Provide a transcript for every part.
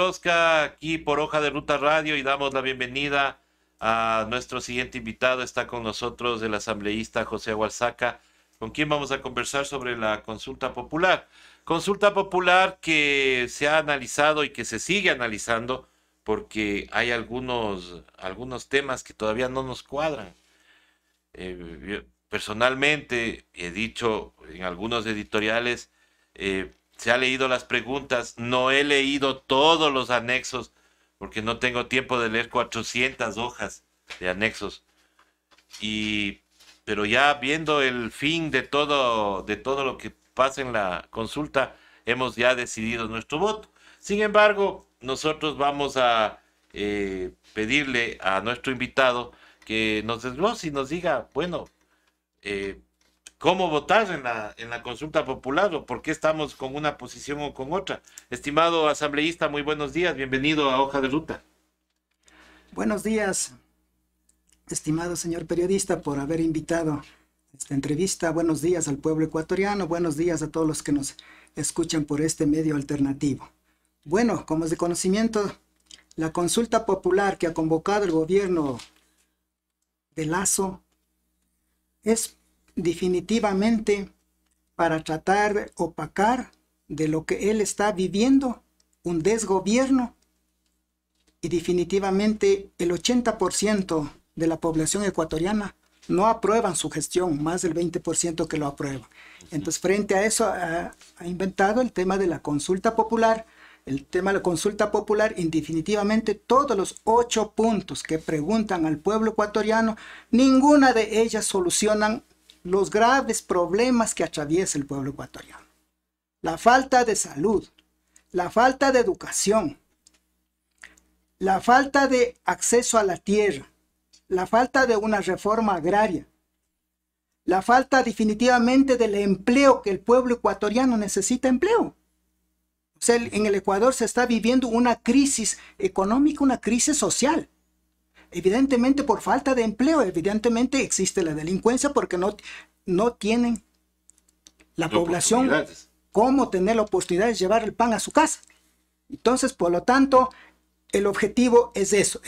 Rosca aquí por Hoja de Ruta Radio y damos la bienvenida a nuestro siguiente invitado. Está con nosotros el asambleísta José Aguazaca, con quien vamos a conversar sobre la consulta popular. Consulta popular que se ha analizado y que se sigue analizando porque hay algunos, algunos temas que todavía no nos cuadran. Eh, personalmente he dicho en algunos editoriales, eh, se ha leído las preguntas, no he leído todos los anexos, porque no tengo tiempo de leer 400 hojas de anexos. Y, pero ya viendo el fin de todo, de todo lo que pasa en la consulta, hemos ya decidido nuestro voto. Sin embargo, nosotros vamos a eh, pedirle a nuestro invitado que nos desglose y nos diga, bueno, eh, cómo votar en la, consulta popular o por qué estamos con una posición o con otra. Estimado asambleísta, muy buenos días, bienvenido a Hoja de Ruta. Buenos días, estimado señor periodista, por haber invitado esta entrevista. Buenos días al pueblo ecuatoriano, buenos días a todos los que nos escuchan por este medio alternativo. Bueno, como es de conocimiento, la consulta popular que ha convocado el gobierno de Lazo es definitivamente para tratar de opacar de lo que él está viviendo, un desgobierno. Y definitivamente el 80% de la población ecuatoriana no aprueban su gestión, más del 20% que lo aprueba. Entonces, frente a eso, ha, ha, inventado el tema de la consulta popular. El tema de la consulta popular, indefinitivamente, todos los ocho puntos que preguntan al pueblo ecuatoriano, ninguna de ellas solucionan los graves problemas que atraviesa el pueblo ecuatoriano. La falta de salud, la falta de educación, la falta de acceso a la tierra, la falta de una reforma agraria, la falta definitivamente del empleo que el pueblo ecuatoriano necesita empleo. en el Ecuador se está viviendo una crisis económica, una crisis social evidentemente por falta de empleo, evidentemente existe la delincuencia porque no, no tienen la población cómo tener la oportunidad de llevar el pan a su casa. Entonces, por lo tanto, el objetivo es eso.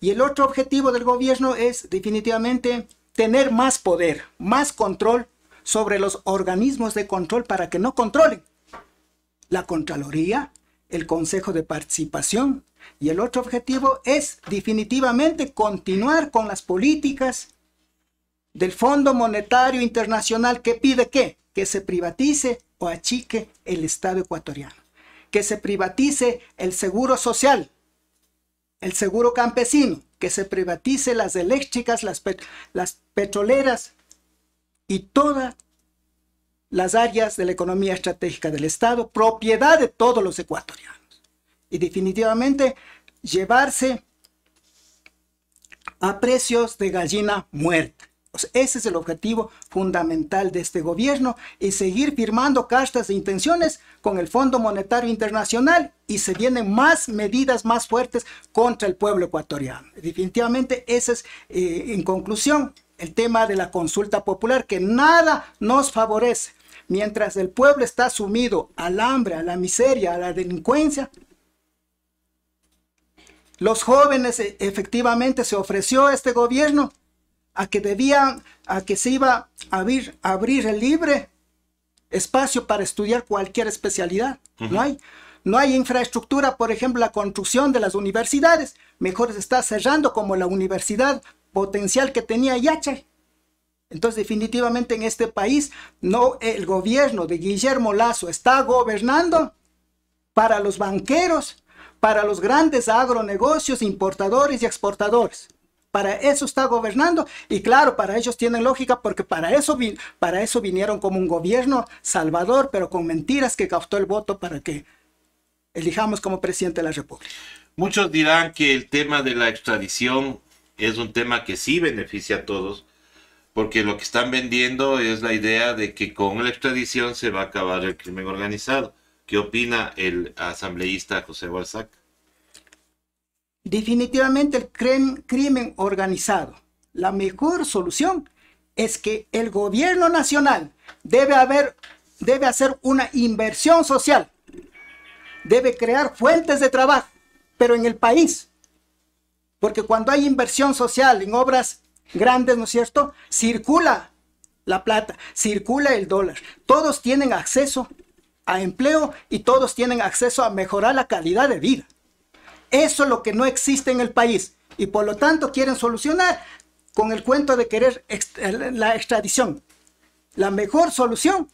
Y el otro objetivo del gobierno es definitivamente tener más poder, más control sobre los organismos de control para que no controlen la Contraloría, el Consejo de Participación, y el otro objetivo es definitivamente continuar con las políticas del Fondo Monetario Internacional que pide que, que se privatice o achique el Estado ecuatoriano, que se privatice el seguro social, el seguro campesino, que se privatice las eléctricas, las, las petroleras y todas las áreas de la economía estratégica del Estado, propiedad de todos los ecuatorianos y definitivamente llevarse a precios de gallina muerta. ese es el objetivo fundamental de este gobierno y seguir firmando cartas de intenciones con el Fondo Monetario Internacional y se vienen más medidas más fuertes contra el pueblo ecuatoriano. Definitivamente ese es, eh, en conclusión, el tema de la consulta popular que nada nos favorece. Mientras el pueblo está sumido al hambre, a la miseria, a la delincuencia, los jóvenes e, efectivamente se ofreció este gobierno a que debían, a que se iba a abrir, abrir el libre espacio para estudiar cualquier especialidad. No hay. No hay infraestructura, por ejemplo, la construcción de las universidades. Mejor se está cerrando como la universidad potencial que tenía IACHE. Entonces, definitivamente en este país, no el gobierno de Guillermo Lazo está gobernando para los banqueros, para los grandes agronegocios, importadores y exportadores. Para eso está gobernando y claro, para ellos tienen lógica porque para eso, para eso vinieron como un gobierno salvador, pero con mentiras que captó el voto para que elijamos como presidente de la República. Muchos dirán que el tema de la extradición es un tema que sí beneficia a todos, porque lo que están vendiendo es la idea de que con la extradición se va a acabar el crimen organizado. ¿Qué opina el asambleísta José Balzac? Definitivamente el crimen organizado. La mejor solución es que el gobierno nacional debe, haber, debe hacer una inversión social, debe crear fuentes de trabajo, pero en el país. Porque cuando hay inversión social en obras grandes, ¿no es cierto? Circula la plata, circula el dólar. Todos tienen acceso a empleo y todos tienen acceso a mejorar la calidad de vida. Eso es lo que no existe en el país y por lo tanto quieren solucionar con el cuento de querer la extradición. La mejor solución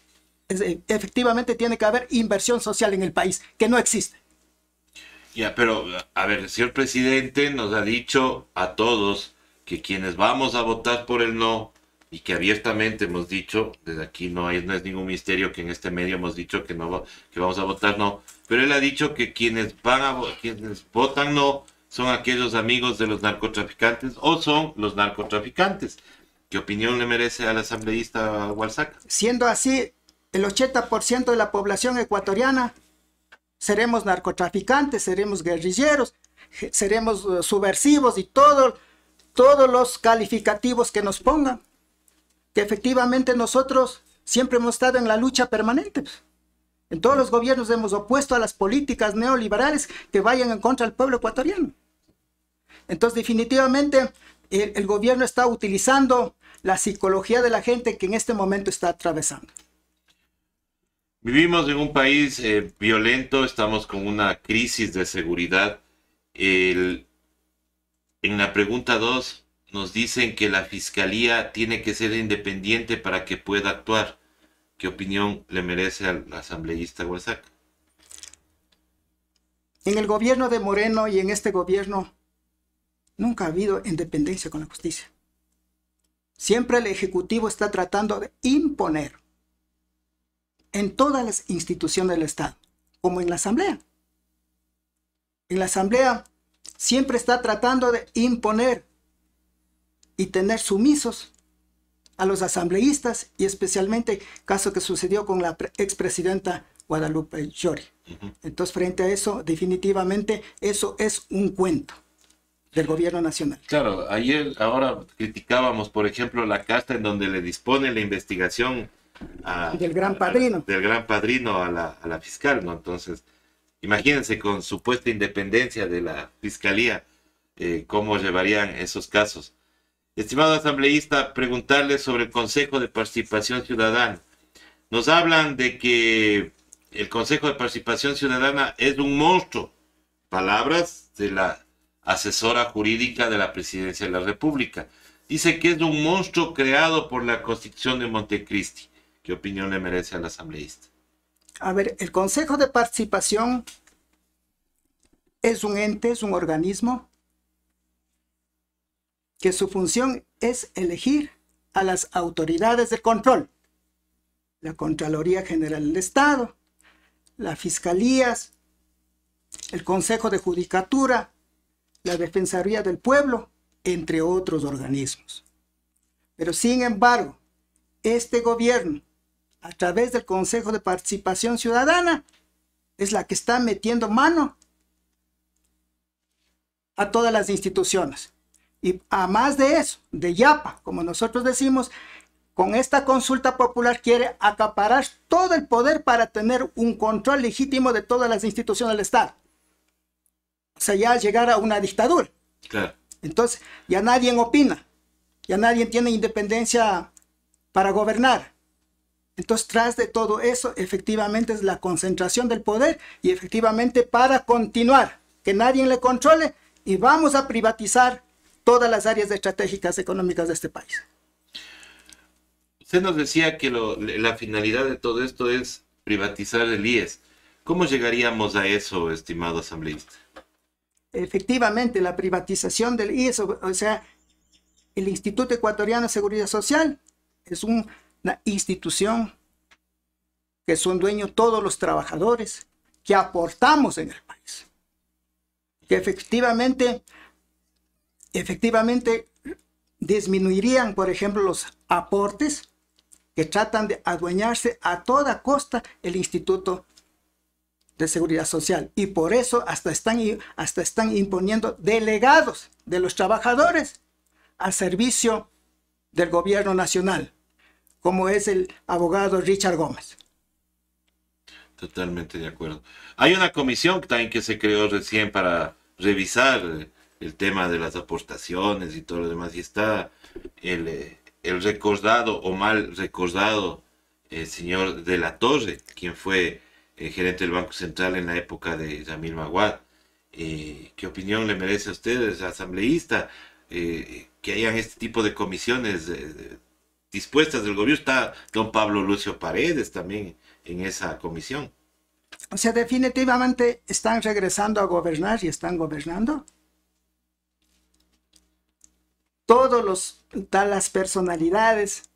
es, efectivamente tiene que haber inversión social en el país, que no existe. Ya, pero a ver, el señor presidente nos ha dicho a todos que quienes vamos a votar por el no y que abiertamente hemos dicho, desde aquí no, hay, no es ningún misterio que en este medio hemos dicho que no que vamos a votar no, pero él ha dicho que quienes van quienes votan no son aquellos amigos de los narcotraficantes o son los narcotraficantes. ¿Qué opinión le merece al asambleísta Walsaca? Siendo así, el 80% de la población ecuatoriana seremos narcotraficantes, seremos guerrilleros, seremos eh, subversivos y todo, todos los calificativos que nos pongan efectivamente nosotros siempre hemos estado en la lucha permanente. En todos los gobiernos hemos opuesto a las políticas neoliberales que vayan en contra del pueblo ecuatoriano. Entonces, definitivamente, el, gobierno está utilizando la psicología de la gente que en este momento está atravesando. Vivimos en un país eh, violento, estamos con una crisis de seguridad. en la pregunta 2, nos dicen que la fiscalía tiene que ser independiente para que pueda actuar. ¿Qué opinión le merece al asambleísta Guazac En el gobierno de Moreno y en este gobierno nunca ha habido independencia con la justicia. Siempre el Ejecutivo está tratando de imponer en todas las instituciones del Estado, como en la Asamblea. En la Asamblea siempre está tratando de imponer y tener sumisos a los asambleístas y especialmente caso que sucedió con la expresidenta Guadalupe Llori. Entonces, frente a eso, definitivamente eso es un cuento del gobierno nacional. Claro, ayer, ahora criticábamos, por ejemplo, la carta en donde le dispone la investigación del gran padrino. A, del gran padrino a la, a la, fiscal, ¿no? Entonces, imagínense con supuesta independencia de la fiscalía, eh, cómo llevarían esos casos. Estimado asambleísta, preguntarle sobre el Consejo de Participación Ciudadana. Nos hablan de que el Consejo de Participación Ciudadana es un monstruo. Palabras de la asesora jurídica de la Presidencia de la República. Dice que es un monstruo creado por la Constitución de Montecristi. ¿Qué opinión le merece al asambleísta? A ver, el Consejo de Participación es un ente, es un organismo que su función es elegir a las autoridades de control, la Contraloría General del Estado, las Fiscalías, el Consejo de Judicatura, la Defensoría del Pueblo, entre otros organismos. Pero sin embargo, este gobierno, a través del Consejo de Participación Ciudadana, es la que está metiendo mano a todas las instituciones. Y a más de eso, de Yapa, como nosotros decimos, con esta consulta popular quiere acaparar todo el poder para tener un control legítimo de todas las instituciones del Estado. O sea, ya llegar a una dictadura. Claro. Entonces, ya nadie opina, ya nadie tiene independencia para gobernar. Entonces, tras de todo eso, efectivamente es la concentración del poder y efectivamente para continuar, que nadie le controle y vamos a privatizar todas las áreas estratégicas económicas de este país. Usted nos decía que la finalidad de todo esto es privatizar el IES. ¿Cómo llegaríamos a eso, estimado asambleísta? Efectivamente, la privatización del IES, o, sea, el Instituto Ecuatoriano de Seguridad Social es una institución que son dueños todos los trabajadores que aportamos en el país. Que efectivamente efectivamente disminuirían, por ejemplo, los aportes que tratan de adueñarse a toda costa el Instituto de Seguridad Social. Y por eso hasta están, hasta están imponiendo delegados de los trabajadores al servicio del gobierno nacional, como es el abogado Richard Gómez. Totalmente de acuerdo. Hay una comisión también que se creó recién para revisar eh, el tema de las aportaciones y todo lo demás, y está el, eh, el recordado o mal recordado el señor de la Torre, quien fue el eh, gerente del Banco Central en la época de Jamil Maguad. Eh, ¿Qué opinión le merece a ustedes, asambleísta, que hayan este tipo de comisiones dispuestas del gobierno? Está don Pablo Lucio Paredes también en esa comisión. O sea, definitivamente están regresando a gobernar y están gobernando todos los, todas las personalidades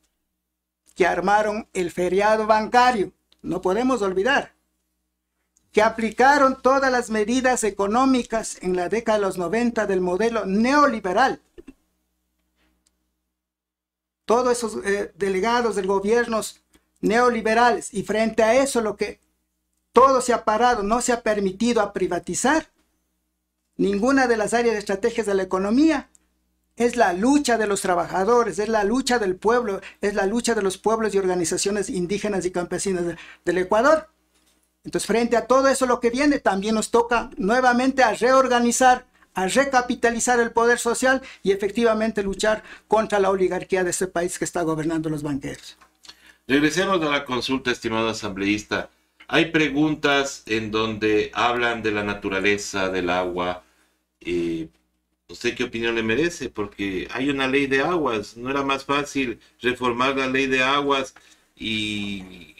que armaron el feriado bancario, no podemos olvidar, que aplicaron todas las medidas económicas en la década de los 90 del modelo neoliberal. Todos esos eh, delegados del gobiernos neoliberales y frente a eso lo que todo se ha parado, no se ha permitido a privatizar ninguna de las áreas de estrategias de la economía, es la lucha de los trabajadores, es la lucha del pueblo, es la lucha de los pueblos y organizaciones indígenas y campesinas del Ecuador. Entonces, frente a todo eso lo que viene, también nos toca nuevamente a reorganizar, a recapitalizar el poder social y efectivamente luchar contra la oligarquía de este país que está gobernando los banqueros. Regresemos a la consulta, estimado asambleísta. Hay preguntas en donde hablan de la naturaleza, del agua, eh, ¿Usted qué opinión le merece? Porque hay una ley de aguas. ¿No era más fácil reformar la ley de aguas y,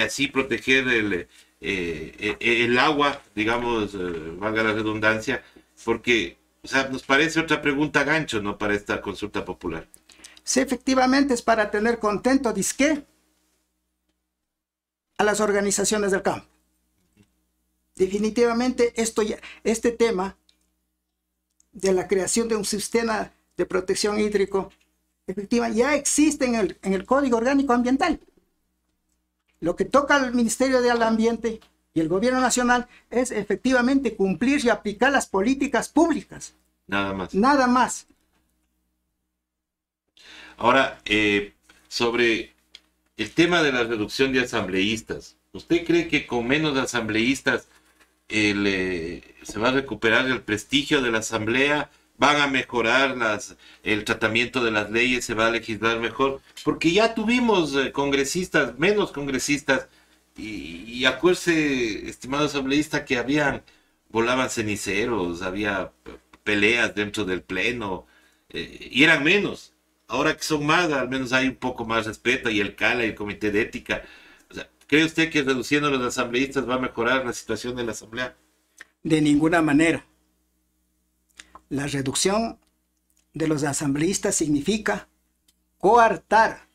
así proteger el, eh, eh, agua, digamos, eh, valga la redundancia? Porque, o sea, nos parece otra pregunta gancho, ¿no? Para esta consulta popular. Sí, efectivamente, es para tener contento, disque, a las organizaciones del campo. Definitivamente, esto ya, este tema de la creación de un sistema de protección hídrico efectiva ya existe en el, en el Código Orgánico Ambiental. Lo que toca al Ministerio del Ambiente y el Gobierno Nacional es efectivamente cumplir y aplicar las políticas públicas. Nada más. Nada más. Ahora, eh, sobre el tema de la reducción de asambleístas, ¿usted cree que con menos asambleístas eh, se va a recuperar el prestigio de la asamblea, van a mejorar el tratamiento de las leyes, se va a legislar mejor, porque ya tuvimos eh, congresistas, menos congresistas, y, y acuérdese, estimado asambleísta, que habían, volaban ceniceros, había peleas dentro del pleno, eh, y eran menos. Ahora que son más, al menos hay un poco más respeto, y el CALA y el Comité de Ética, ¿Cree usted que reduciendo los asambleístas va a mejorar la situación de la asamblea? De ninguna manera. La reducción de los asambleístas significa coartar,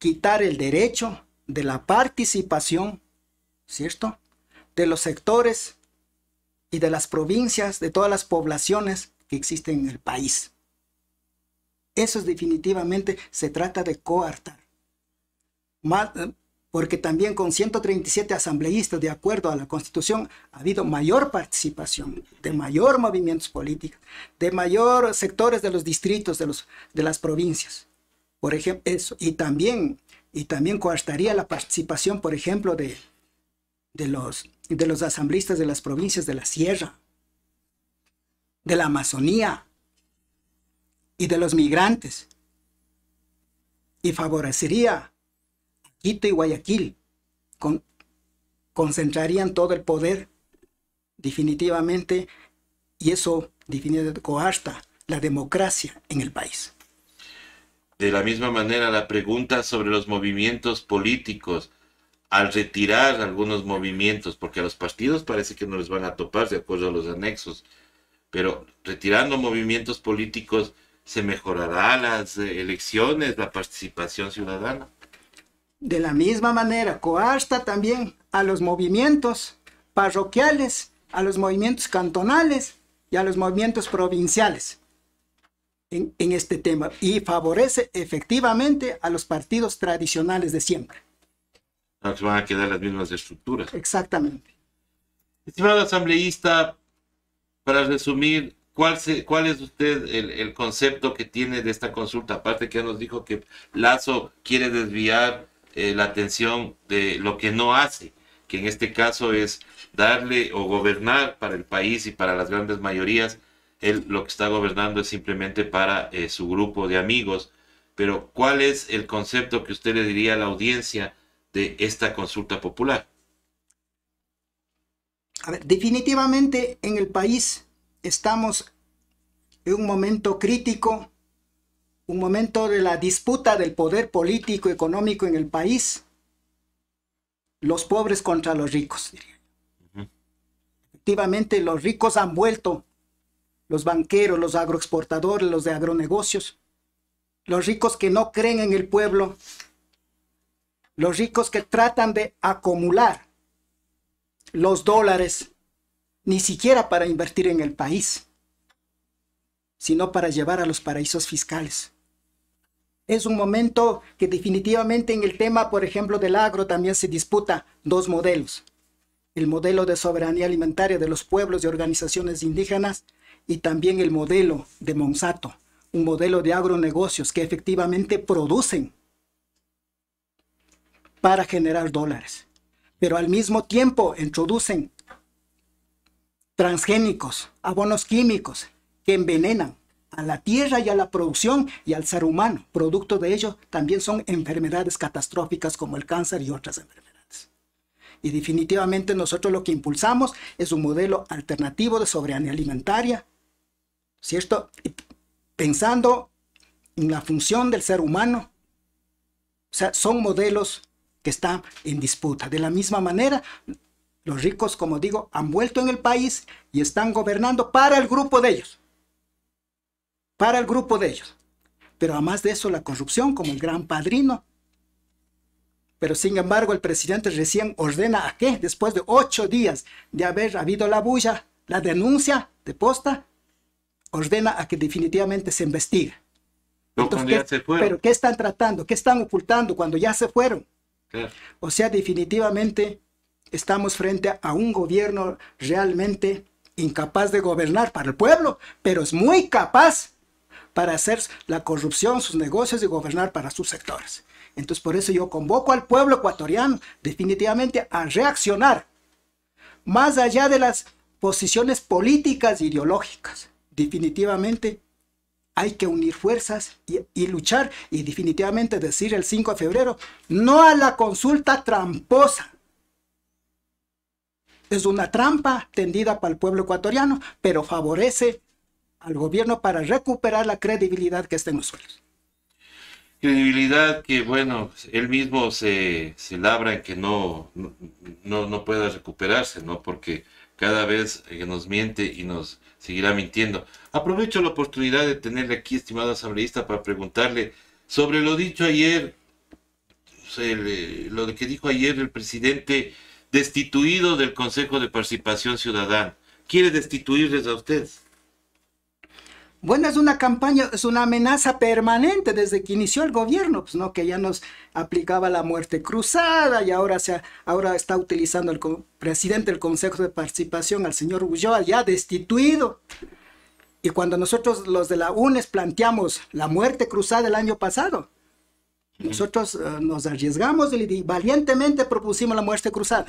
quitar el derecho de la participación, ¿cierto? De los sectores y de las provincias, de todas las poblaciones que existen en el país. Eso definitivamente, se trata de coartar. Eh, porque también con 137 asambleístas, de acuerdo a la Constitución, ha habido mayor participación, de mayor movimientos políticos, de mayor sectores de los distritos, de, los, de las provincias. Por ejemplo, eso. Y también, y también coartaría la participación, por ejemplo, de, de, los, de los asambleístas de las provincias de la Sierra, de la Amazonía y de los migrantes. Y favorecería Quito y Guayaquil concentrarían todo el poder definitivamente y eso de coarta la democracia en el país. De la misma manera, la pregunta sobre los movimientos políticos, al retirar algunos movimientos, porque a los partidos parece que no les van a topar de acuerdo a los anexos, pero retirando movimientos políticos, ¿se mejorará las eh, elecciones, la participación ciudadana? De la misma manera, coarta también a los movimientos parroquiales, a los movimientos cantonales y a los movimientos provinciales en, este tema y favorece efectivamente a los partidos tradicionales de siempre. van a quedar las mismas estructuras. Exactamente. Estimado asambleísta, para resumir, ¿cuál, es usted el, concepto que tiene de esta consulta? Aparte que ya nos dijo que Lazo quiere desviar eh, la atención de lo que no hace, que en este caso es darle o gobernar para el país y para las grandes mayorías. Él lo que está gobernando es simplemente para eh, su grupo de amigos. Pero ¿cuál es el concepto que usted le diría a la audiencia de esta consulta popular? A ver, definitivamente en el país estamos en un momento crítico un momento de la disputa del poder político económico en el país, los pobres contra los ricos. Efectivamente, los ricos han vuelto, los banqueros, los agroexportadores, los de agronegocios, los ricos que no creen en el pueblo, los ricos que tratan de acumular los dólares, ni siquiera para invertir en el país, sino para llevar a los paraísos fiscales es un momento que definitivamente en el tema, por ejemplo, del agro también se disputa dos modelos. El modelo de soberanía alimentaria de los pueblos y organizaciones indígenas y también el modelo de Monsanto, un modelo de agronegocios que efectivamente producen para generar dólares. Pero al mismo tiempo introducen transgénicos, abonos químicos que envenenan a la tierra y a la producción y al ser humano. Producto de ello también son enfermedades catastróficas como el cáncer y otras enfermedades. Y definitivamente nosotros lo que impulsamos es un modelo alternativo de soberanía alimentaria, ¿cierto? pensando en la función del ser humano. O sea, son modelos que están en disputa. De la misma manera, los ricos, como digo, han vuelto en el país y están gobernando para el grupo de ellos para el grupo de ellos. Pero además de eso, la corrupción como el gran padrino. Pero sin embargo, el presidente recién ordena a que, después de ocho días de haber habido la bulla, la denuncia de posta, ordena a que definitivamente se investigue. Pero ¿qué están tratando? ¿Qué están ocultando cuando ya se fueron? O sea, definitivamente estamos frente a un gobierno realmente incapaz de gobernar para el pueblo, pero es muy capaz para hacer la corrupción, sus negocios y gobernar para sus sectores. Entonces por eso yo convoco al pueblo ecuatoriano definitivamente a reaccionar más allá de las posiciones políticas e ideológicas. Definitivamente hay que unir fuerzas y, luchar y definitivamente decir el 5 de febrero no a la consulta tramposa. Es una trampa tendida para el pueblo ecuatoriano, pero favorece al gobierno para recuperar la credibilidad que está en los Credibilidad que, bueno, él mismo se, se labra en que no, no, pueda recuperarse, ¿no? Porque cada vez que nos miente y nos seguirá mintiendo. Aprovecho la oportunidad de tenerle aquí, estimado asambleísta, para preguntarle sobre lo dicho ayer, lo que dijo ayer el presidente destituido del Consejo de Participación Ciudadana. ¿Quiere destituirles a ustedes? Bueno, es una campaña, es una amenaza permanente desde que inició el gobierno, pues, ¿no? que ya nos aplicaba la muerte cruzada y ahora, se, ahora está utilizando el presidente del Consejo de Participación, al señor Ulloa, ya destituido. Y cuando nosotros los de la UNES planteamos la muerte cruzada el año pasado, nosotros eh, nos arriesgamos y valientemente propusimos la muerte cruzada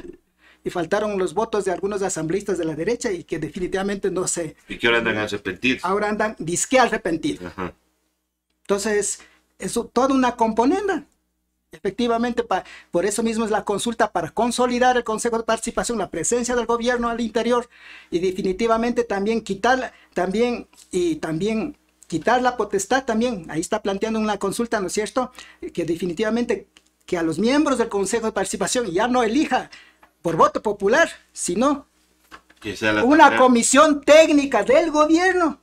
y faltaron los votos de algunos asambleístas de la derecha y que definitivamente no sé Y que ahora andan arrepentidos. Ahora andan disque arrepentidos. Entonces, es toda una componenda. Efectivamente, por eso mismo es la consulta para consolidar el Consejo de Participación, la presencia del gobierno al interior y definitivamente también quitar, también, y también quitar la potestad también. Ahí está planteando una consulta, ¿no es cierto? Que definitivamente que a los miembros del Consejo de Participación ya no elija por voto popular, sino una comisión técnica del gobierno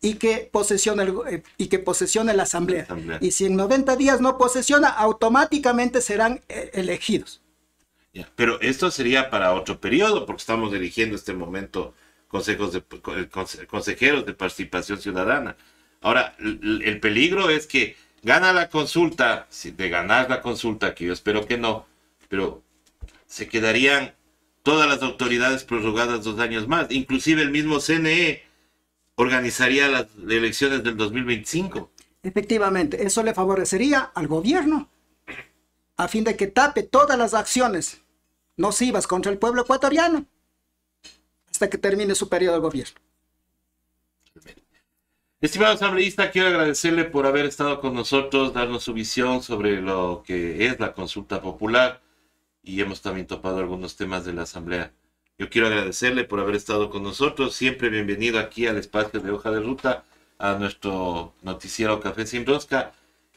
y, que posesione eh, y que la asamblea. Y si en 90 días no posesiona, automáticamente serán eh, elegidos. pero esto sería para otro periodo, porque estamos eligiendo este momento consejos de, eh, consejeros de participación ciudadana. Ahora, el, el peligro es que gana la consulta, si de ganar la consulta, que yo espero que no, pero se quedarían todas las autoridades prorrogadas dos años más. Inclusive el mismo CNE organizaría las elecciones del 2025. Efectivamente, eso le favorecería al gobierno a fin de que tape todas las acciones nocivas contra el pueblo ecuatoriano hasta que termine su periodo de gobierno. Estimado asambleísta, quiero agradecerle por haber estado con nosotros, darnos su visión sobre lo que es la consulta popular y hemos también topado algunos temas de la Asamblea. Yo quiero agradecerle por haber estado con nosotros. Siempre bienvenido aquí al espacio de Hoja de Ruta, a nuestro noticiero Café Sin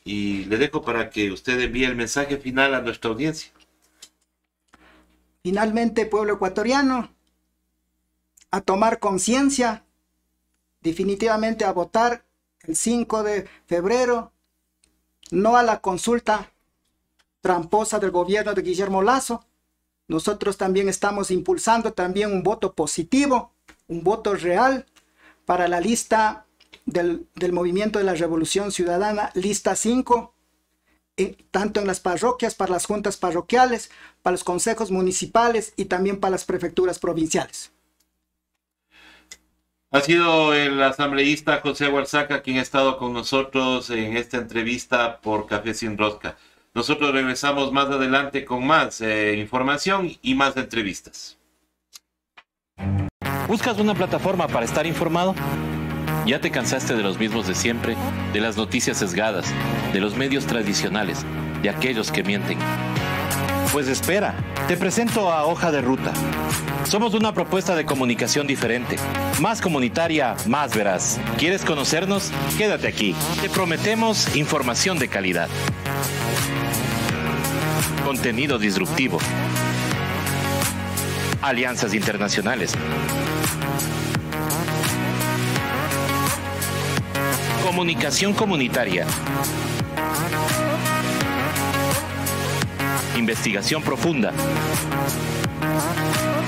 Y le dejo para que usted envíe el mensaje final a nuestra audiencia. Finalmente, pueblo ecuatoriano, a tomar conciencia, definitivamente a votar el 5 de febrero, no a la consulta tramposa del gobierno de Guillermo Lazo. Nosotros también estamos impulsando también un voto positivo, un voto real para la lista del, Movimiento de la Revolución Ciudadana, lista 5, eh, tanto en las parroquias, para las juntas parroquiales, para los consejos municipales y también para las prefecturas provinciales. Ha sido el asambleísta José Huarzaca quien ha estado con nosotros en esta entrevista por Café Sin Rosca. Nosotros regresamos más adelante con más eh, información y más entrevistas. ¿Buscas una plataforma para estar informado? ¿Ya te cansaste de los mismos de siempre? De las noticias sesgadas, de los medios tradicionales, de aquellos que mienten. Pues espera, te presento a Hoja de Ruta. Somos una propuesta de comunicación diferente, más comunitaria, más veraz. ¿Quieres conocernos? Quédate aquí. Te prometemos información de calidad contenido disruptivo, alianzas internacionales, comunicación comunitaria, investigación profunda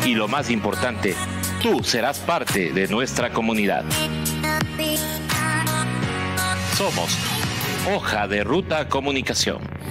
y lo más importante, tú serás parte de nuestra comunidad. Somos Hoja de Ruta Comunicación.